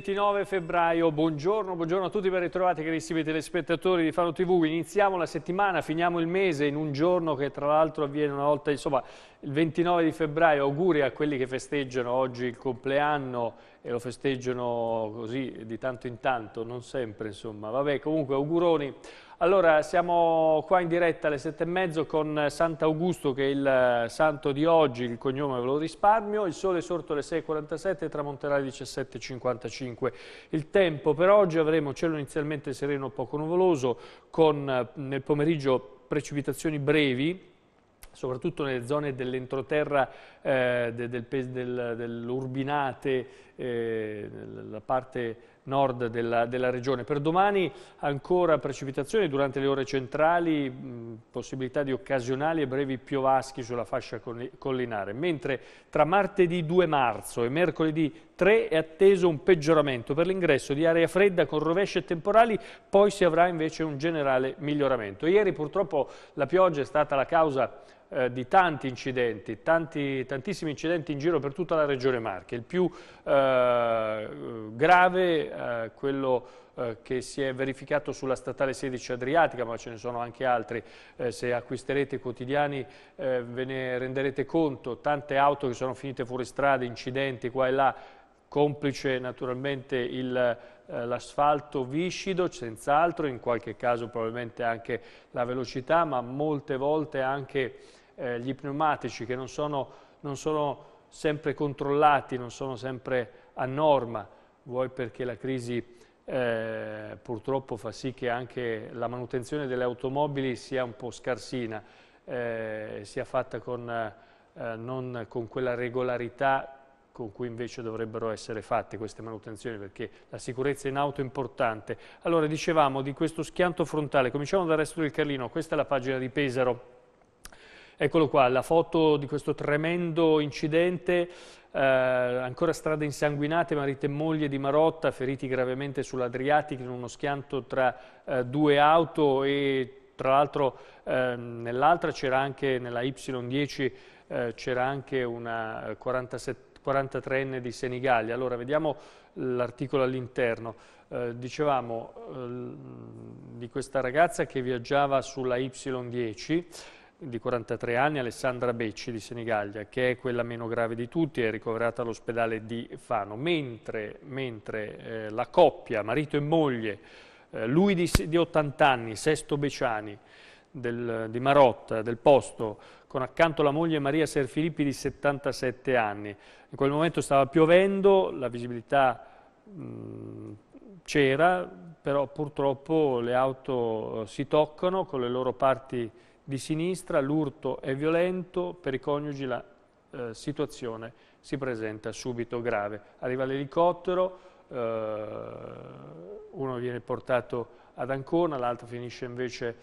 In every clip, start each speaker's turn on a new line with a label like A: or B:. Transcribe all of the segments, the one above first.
A: 29 febbraio, buongiorno, buongiorno a tutti ben ritrovati carissimi telespettatori di Fano TV, iniziamo la settimana, finiamo il mese in un giorno che tra l'altro avviene una volta, insomma il 29 di febbraio, auguri a quelli che festeggiano oggi il compleanno e lo festeggiano così di tanto in tanto, non sempre insomma, vabbè comunque auguroni. Allora, siamo qua in diretta alle sette e mezzo con Sant'Augusto, che è il eh, santo di oggi, il cognome ve lo risparmio. Il sole è sorto alle 6.47 tramonterà alle 17.55. Il tempo per oggi avremo cielo inizialmente sereno poco nuvoloso, con eh, nel pomeriggio precipitazioni brevi, soprattutto nelle zone dell'entroterra eh, de, del, del, dell'Urbinate, eh, la parte nord della, della, regione. Per domani ancora precipitazioni durante le ore centrali, mh, possibilità di occasionali e brevi piovaschi sulla fascia collinare, mentre tra martedì 2 marzo e mercoledì 3 è atteso un peggioramento per l'ingresso di area fredda con rovesce temporali, poi si avrà invece un generale miglioramento. Ieri purtroppo la pioggia è stata la causa eh, di tanti incidenti, tanti, tantissimi incidenti in giro per tutta la regione Marche. Il più eh, grave eh, quello eh, che si è verificato sulla statale 16 Adriatica, ma ce ne sono anche altri, eh, se acquisterete quotidiani ve ne renderete conto, tante auto che sono finite fuori strada, incidenti qua e là, complice naturalmente l'asfalto viscido, senz'altro, in qualche caso probabilmente anche la velocità, ma molte volte anche gli pneumatici che non sono, non sono sempre controllati, non sono sempre a norma vuoi perché la crisi eh, purtroppo fa sì che anche la manutenzione delle automobili sia un po' scarsina, eh, sia fatta con, eh, non con quella regolarità con cui invece dovrebbero essere fatte queste manutenzioni, perché la sicurezza in auto è importante. Allora, dicevamo di questo schianto frontale, cominciamo dal resto del Carlino, questa è la pagina di Pesaro, Eccolo qua, la foto di questo tremendo incidente, eh, ancora strade insanguinate, marito e moglie di Marotta, feriti gravemente sull'Adriatico in uno schianto tra eh, due auto e tra l'altro eh, nell'altra c'era anche, nella Y10, eh, c'era anche una 43enne eh, di Senigallia. Allora, vediamo l'articolo all'interno. Eh, dicevamo eh, di questa ragazza che viaggiava sulla Y10, di 43 anni, Alessandra Becci di Senigallia, che è quella meno grave di tutti, è ricoverata all'ospedale di Fano, mentre, mentre eh, la coppia, marito e moglie, eh, lui di, di, 80 anni, Sesto Beciani, del, di Marotta, del posto, con accanto la moglie Maria Serfilippi di 77 anni. In quel momento stava piovendo, la visibilità c'era, però purtroppo le auto eh, si toccano con le loro parti di sinistra l'urto è violento, per i coniugi la eh, situazione si presenta subito grave. Arriva l'elicottero, eh, uno viene portato ad Ancona, l'altro finisce invece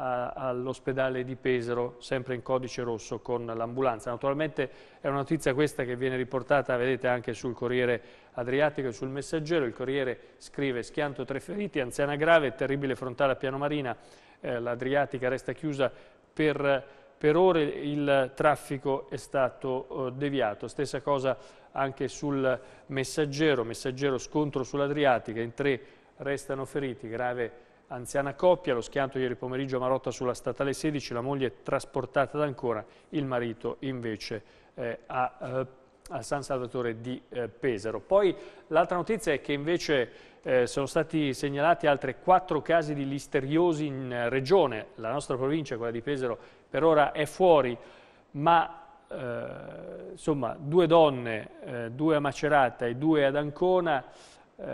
A: all'ospedale di Pesaro, sempre in codice rosso con l'ambulanza. Naturalmente è una notizia questa che viene riportata, vedete, anche sul Corriere Adriatico e sul Messaggero. Il Corriere scrive schianto tre feriti, anziana grave, terribile frontale a Piano Marina, eh, l'Adriatica resta chiusa per, per, ore, il traffico è stato eh, deviato. Stessa cosa anche sul messaggero, messaggero scontro sull'Adriatica, in tre restano feriti, grave anziana coppia, lo schianto ieri pomeriggio a Marotta sulla statale 16, la moglie è trasportata da ancora, il marito invece eh, a eh, al San Salvatore di eh, Pesaro. Poi l'altra notizia è che invece eh, sono stati segnalati altri quattro casi di listeriosi in eh, regione, la nostra provincia, quella di Pesaro, per ora è fuori, ma eh, insomma due donne, eh, due a Macerata e due ad Ancona, eh,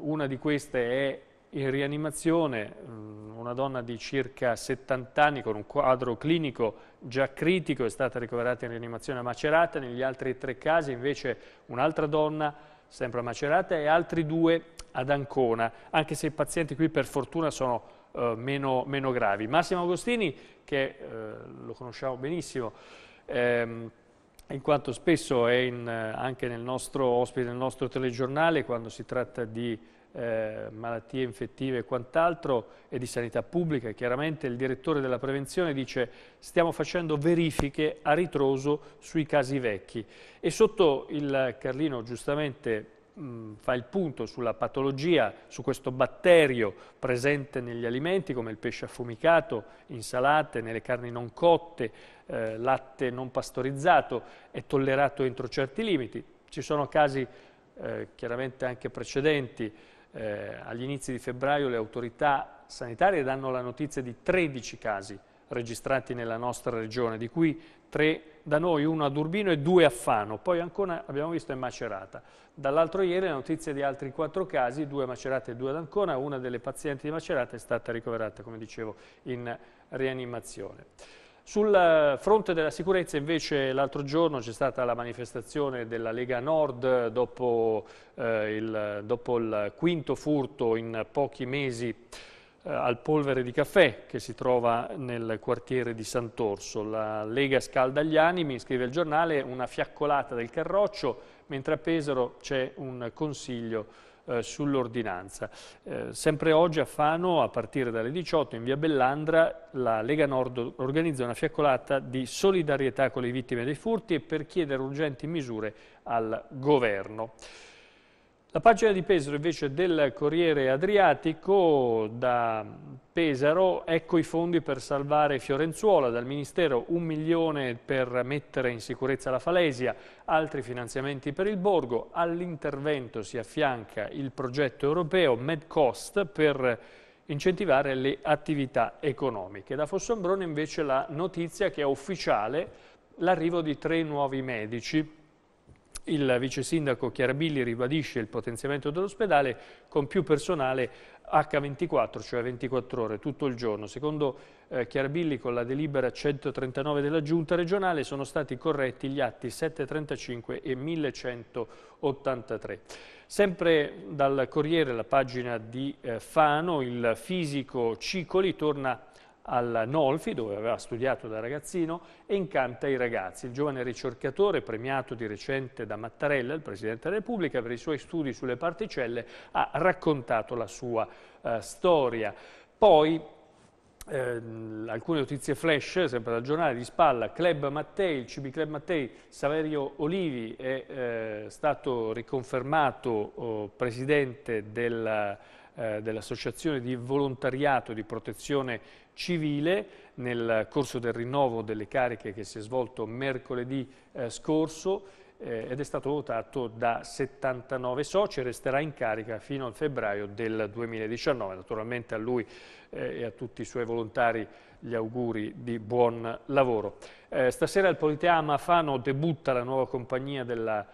A: una di queste è in rianimazione mm, una donna di circa 70 anni con un quadro clinico già critico è stata ricoverata in rianimazione a Macerata, negli altri tre casi invece un'altra donna sempre a Macerata e altri due ad Ancona, anche se i pazienti qui per fortuna sono eh, meno, meno, gravi. Massimo Agostini, che eh, lo conosciamo benissimo, ehm, in quanto spesso è in, eh, anche nel nostro, ospite del nostro telegiornale quando si tratta di eh, malattie infettive e quant'altro e di sanità pubblica. Chiaramente il direttore della prevenzione dice stiamo facendo verifiche a ritroso sui casi vecchi e sotto il Carlino giustamente mm, fa il punto sulla patologia, su questo batterio presente negli alimenti come il pesce affumicato, insalate, nelle carni non cotte, eh, latte non pastorizzato, è tollerato entro certi limiti. Ci sono casi eh, chiaramente anche precedenti eh, agli inizi di febbraio le autorità sanitarie danno la notizia di 13 casi registrati nella nostra regione, di cui tre da noi, uno ad Urbino e due a Fano, poi ancora abbiamo visto è Macerata. Dall'altro ieri la notizia di altri quattro casi, due a Macerata e due ad Ancona, una delle pazienti di Macerata è stata ricoverata, come dicevo, in rianimazione. Sul eh, fronte della sicurezza invece l'altro giorno c'è stata la manifestazione della Lega Nord eh, dopo, eh, il, dopo il, quinto furto in pochi mesi eh, al polvere di caffè che si trova nel quartiere di Sant'Orso. La Lega scalda gli animi, scrive il giornale, una fiaccolata del carroccio mentre a Pesaro c'è un consiglio eh, sull'ordinanza. Eh, sempre oggi a Fano, a partire dalle 18, in via Bellandra, la Lega Nord organizza una fiaccolata di solidarietà con le vittime dei furti e per chiedere urgenti misure al governo. La pagina di Pesaro invece del Corriere Adriatico da Pesaro, ecco i fondi per salvare Fiorenzuola, dal Ministero un milione per mettere in sicurezza la Falesia, altri finanziamenti per il Borgo, all'intervento si affianca il progetto europeo MedCost per incentivare le attività economiche. Da Fossombrone invece la notizia che è ufficiale l'arrivo di tre nuovi medici il vice sindaco Chiarabilli ribadisce il potenziamento dell'ospedale con più personale H24, cioè 24 ore, tutto il giorno. Secondo eh, Chiarabilli, con la delibera 139 della Giunta regionale sono stati corretti gli atti 735 e 1183. Sempre dal Corriere, la pagina di eh, Fano, il fisico Cicoli torna al Nolfi, dove aveva studiato da ragazzino, e incanta i ragazzi. Il giovane ricercatore, premiato di recente da Mattarella, il Presidente della Repubblica, per i suoi studi sulle particelle, ha raccontato la sua eh, storia. Poi eh, alcune notizie flash, sempre dal giornale di spalla, Club Mattei, il CB Club Mattei, Saverio Olivi è eh, stato riconfermato oh, presidente del eh, dell'Associazione di Volontariato di Protezione Civile nel corso del rinnovo delle cariche che si è svolto mercoledì eh, scorso eh, ed è stato votato da 79 soci e resterà in carica fino al febbraio del 2019. Naturalmente a lui eh, e a tutti i suoi volontari gli auguri di buon lavoro. Eh, stasera al Politeama Fano debutta la nuova compagnia della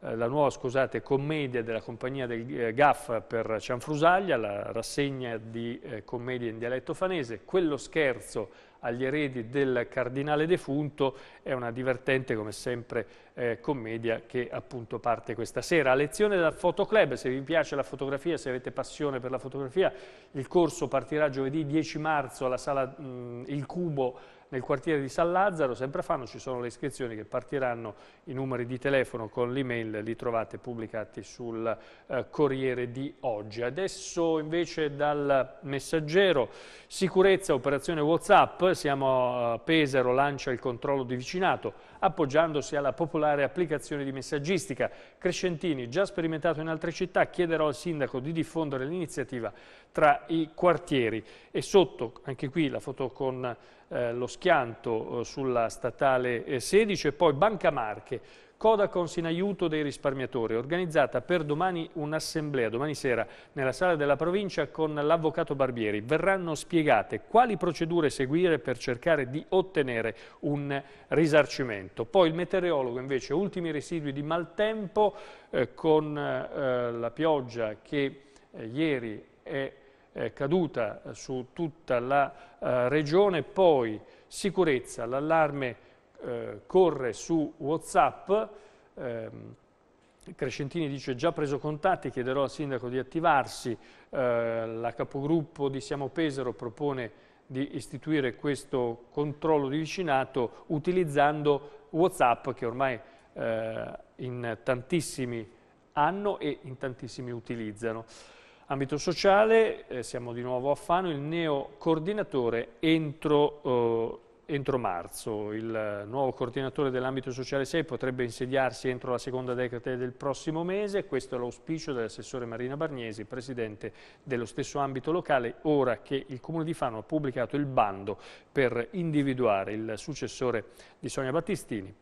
A: eh, la nuova scusate, commedia della compagnia del eh, GAF per Cianfrusaglia, la rassegna di eh, commedia in dialetto fanese, quello scherzo agli eredi del cardinale defunto è una divertente come sempre eh, commedia che appunto parte questa sera. Lezione dal fotoclub, se vi piace la fotografia, se avete passione per la fotografia, il corso partirà giovedì 10 marzo alla sala mh, Il Cubo nel quartiere di San Lazzaro, sempre a Fano ci sono le iscrizioni che partiranno, i numeri di telefono con l'email li trovate pubblicati sul eh, Corriere di oggi. Adesso invece dal messaggero, sicurezza, operazione Whatsapp, siamo a Pesaro, lancia il controllo di vicinato, appoggiandosi alla popolare applicazione di messaggistica. Crescentini, già sperimentato in altre città, chiederò al sindaco di diffondere l'iniziativa tra i quartieri. E sotto, anche qui, la foto con eh, lo schianto eh, sulla statale 16 eh, e poi Banca Marche Codacons in aiuto dei risparmiatori, organizzata per domani un'assemblea, domani sera, nella sala della provincia con l'avvocato Barbieri. Verranno spiegate quali procedure seguire per cercare di ottenere un risarcimento. Poi il meteorologo invece, ultimi residui di maltempo eh, con eh, la pioggia che eh, ieri è eh, caduta eh, su tutta la eh, regione, poi sicurezza, l'allarme eh, corre su Whatsapp, ehm, Crescentini dice già preso contatti, chiederò al sindaco di attivarsi, eh, la capogruppo di Siamo Pesaro propone di istituire questo controllo di vicinato utilizzando Whatsapp che ormai eh, in tantissimi hanno e in tantissimi utilizzano. Ambito sociale, eh, siamo di nuovo a Fano, il neo coordinatore entro eh, entro marzo. Il nuovo coordinatore dell'ambito sociale 6 potrebbe insediarsi entro la seconda decade del prossimo mese. Questo è l'auspicio dell'assessore Marina Barniesi, presidente dello stesso ambito locale, ora che il Comune di Fano ha pubblicato il bando per individuare il successore di Sonia Battistini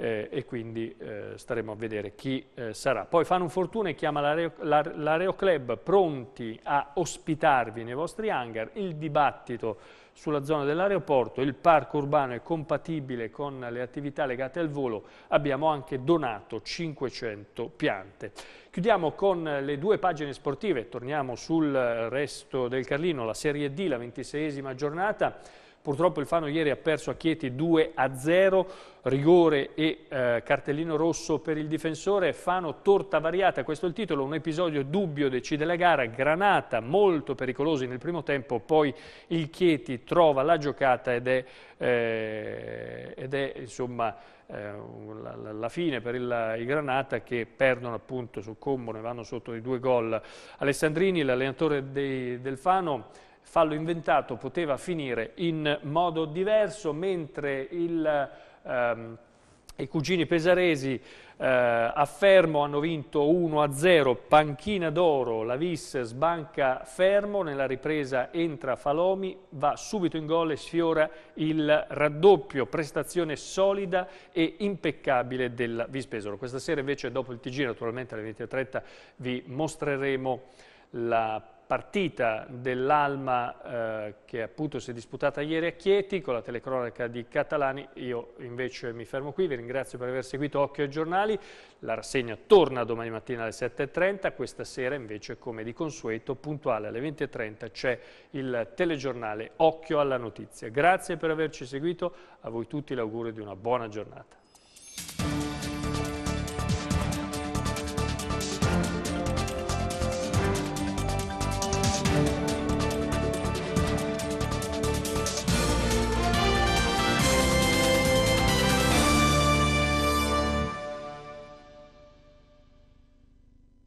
A: eh, e quindi eh, staremo a vedere chi eh, sarà. Poi Fanno Fortuna e chiama l'Areo pronti a ospitarvi nei vostri hangar, il dibattito sulla zona dell'aeroporto, il parco urbano è compatibile con le attività legate al volo, abbiamo anche donato 500 piante. Chiudiamo con le due pagine sportive, torniamo sul resto del Carlino, la Serie D, la ventiseiesima giornata, Purtroppo il Fano ieri ha perso a Chieti 2-0, rigore e eh, cartellino rosso per il difensore. Fano torta variata, questo è il titolo, un episodio dubbio decide la gara. Granata molto pericolosi nel primo tempo, poi il Chieti trova la giocata ed è, eh, ed è insomma... Eh, la, la, fine per il, i Granata che perdono appunto, su combo, ne vanno sotto i due gol. Alessandrini, l'allenatore del Fano, fallo inventato poteva finire in modo diverso, mentre il, ehm, i cugini pesaresi eh, a Fermo hanno vinto 1-0, panchina d'oro, la Vis sbanca Fermo, nella ripresa entra Falomi, va subito in gol e sfiora il raddoppio, prestazione solida e impeccabile della Vispesaro. Questa sera invece dopo il TG naturalmente alle 20.30 vi mostreremo la partita dell'Alma eh, che appunto si è disputata ieri a Chieti con la telecronaca di Catalani. Io invece mi fermo qui, vi ringrazio per aver seguito Occhio ai Giornali. La rassegna torna domani mattina alle 7.30, questa sera invece come di consueto puntuale alle 20.30 c'è il telegiornale Occhio alla Notizia. Grazie per averci seguito, a voi tutti l'augurio di una buona giornata.